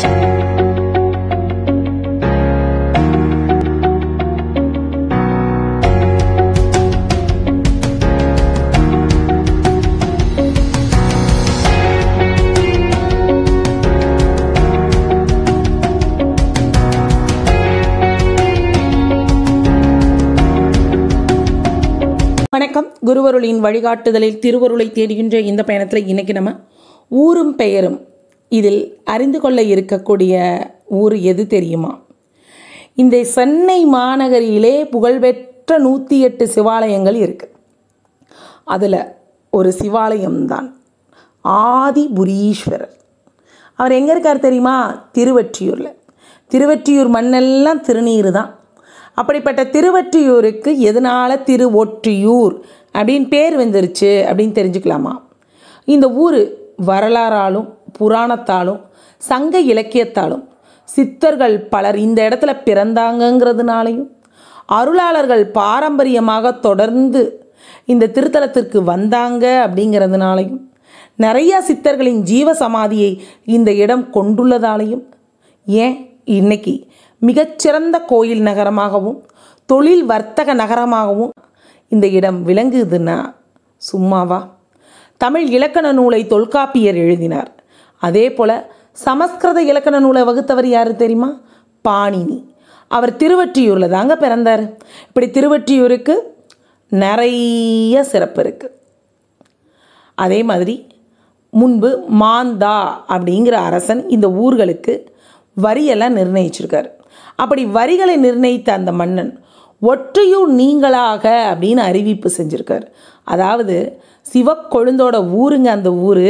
வணக்கம் குருவருளின் வழிகாட்டுதலில் திருவருளை தேடுகின்ற இந்த பயணத்தில் இன்னைக்கு நம்ம ஊரும் பெயரும் இதில் அறிந்து கொள்ள இருக்கக்கூடிய ஊர் எது தெரியுமா இந்த சென்னை மாநகரிலே புகழ்பெற்ற நூற்றி எட்டு சிவாலயங்கள் இருக்குது அதில் ஒரு சிவாலயம்தான் ஆதிபுரீஸ்வரர் அவர் எங்கே இருக்கார் தெரியுமா திருவற்றியூரில் திருவற்றியூர் மண்ணெல்லாம் திருநீர் தான் அப்படிப்பட்ட திருவற்றியூருக்கு எதனால் திருவொற்றியூர் அப்படின்னு பேர் வந்துருச்சு அப்படின்னு தெரிஞ்சுக்கலாமா இந்த ஊர் வரலாறாலும் புராணத்தாலும் சங்க இலக்கியத்தாலும் சித்தர்கள் பலர் இந்த இடத்துல பிறந்தாங்கங்கிறதுனாலையும் அருளாளர்கள் பாரம்பரியமாக தொடர்ந்து இந்த திருத்தலத்திற்கு வந்தாங்க அப்படிங்கிறதுனாலையும் நிறையா சித்தர்களின் ஜீவ சமாதியை இந்த இடம் கொண்டுள்ளதாலையும் ஏன் இன்னைக்கு மிகச்சிறந்த கோயில் நகரமாகவும் தொழில் வர்த்தக நகரமாகவும் இந்த இடம் விளங்குதுன்னா சும்மாவா தமிழ் இலக்கண நூலை தொல்காப்பியர் எழுதினார் அதே போல் சமஸ்கிருத இலக்கண நூலை வகுத்தவர் யார் தெரியுமா பாணினி அவர் திருவற்றியூரில் தாங்க பிறந்தார் இப்படி திருவற்றியூருக்கு நிறைய சிறப்பு இருக்குது அதே மாதிரி முன்பு மாந்தா அப்படிங்கிற அரசன் இந்த ஊர்களுக்கு வரியெல்லாம் நிர்ணயிச்சிருக்கார் அப்படி வரிகளை நிர்ணயித்த அந்த மன்னன் ஒற்றையூர் நீங்களாக அப்படின்னு அறிவிப்பு செஞ்சுருக்கார் அதாவது சிவக்கொழுந்தோட ஊருங்க அந்த ஊர்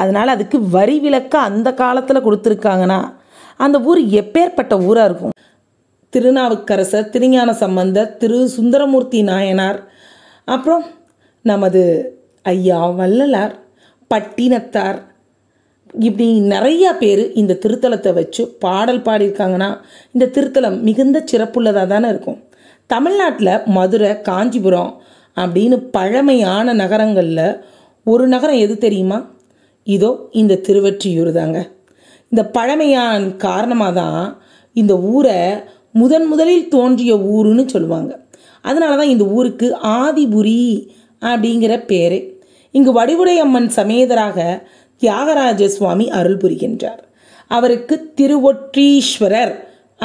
அதனால் அதுக்கு வரி விளக்க அந்த காலத்தில் கொடுத்துருக்காங்கன்னா அந்த ஊர் எப்பேற்பட்ட ஊராக இருக்கும் திருநாவுக்கரசர் திருஞான சம்பந்தர் திரு சுந்தரமூர்த்தி நாயனார் அப்புறம் நமது ஐயா வள்ளலார் பட்டினத்தார் இப்படி நிறையா பேர் இந்த திருத்தலத்தை வச்சு பாடல் பாடியிருக்காங்கன்னா இந்த திருத்தலம் மிகுந்த சிறப்புள்ளதாக தானே இருக்கும் தமிழ்நாட்டில் மதுரை காஞ்சிபுரம் அப்படின்னு பழமையான நகரங்களில் ஒரு நகரம் எது தெரியுமா இதோ இந்த திருவற்றியூர் தாங்க இந்த பழமையான் காரணமாக தான் இந்த ஊரை முதன் முதலில் தோன்றிய ஊருன்னு சொல்லுவாங்க அதனால தான் இந்த ஊருக்கு ஆதிபுரி அப்படிங்கிற பேரே இங்கு வடிவுடையம்மன் சமேதராக தியாகராஜ சுவாமி அருள் புரிகின்றார் அவருக்கு திருவொற்றீஸ்வரர்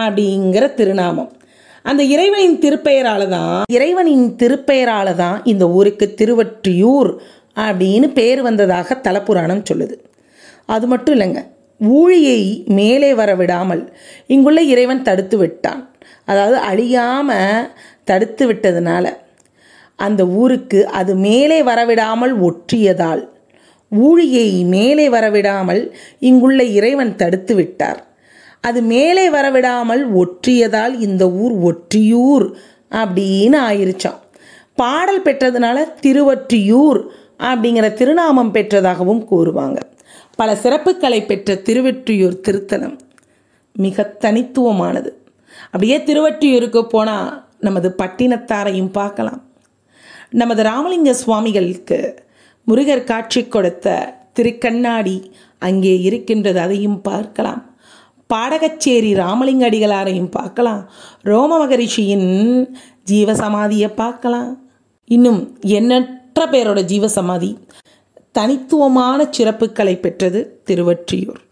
அப்படிங்கிற திருநாமம் அந்த இறைவனின் திருப்பெயரால தான் இறைவனின் திருப்பெயரால தான் இந்த ஊருக்கு திருவற்றியூர் அப்படின்னு பேர் வந்ததாக தலப்புராணம் சொல்லுது அது மட்டும் இல்லைங்க ஊழியை மேலே வர விடாமல் இங்குள்ள இறைவன் தடுத்து விட்டான் அதாவது அழியாமல் தடுத்து விட்டதுனால அந்த ஊருக்கு அது மேலே வரவிடாமல் ஒற்றியதால் ஊழியை மேலே வரவிடாமல் இங்குள்ள இறைவன் தடுத்து விட்டார் அது மேலே வரவிடாமல் ஒற்றியதால் இந்த ஊர் ஒற்றியூர் அப்படின்னு ஆயிருச்சான் பாடல் பெற்றதுனால திருவற்றியூர் அப்படிங்கிற திருநாமம் பெற்றதாகவும் கூறுவாங்க பல சிறப்புகளை பெற்ற திருவற்றியூர் திருத்தலம் மிக தனித்துவமானது அப்படியே திருவற்றியூருக்கு போனால் நமது பட்டினத்தாரையும் பார்க்கலாம் நமது ராமலிங்க சுவாமிகளுக்கு முருகர் காட்சி கொடுத்த திருக்கண்ணாடி அங்கே இருக்கின்றது அதையும் பார்க்கலாம் பாடகச்சேரி ராமலிங்க அடிகளாரையும் பார்க்கலாம் ரோம மகரிஷியின் ஜீவசமாதியை பார்க்கலாம் இன்னும் எண்ணற்ற பேரோட ஜீவசமாதி தனித்துவமான சிறப்புகளை பெற்றது திருவற்றியூர்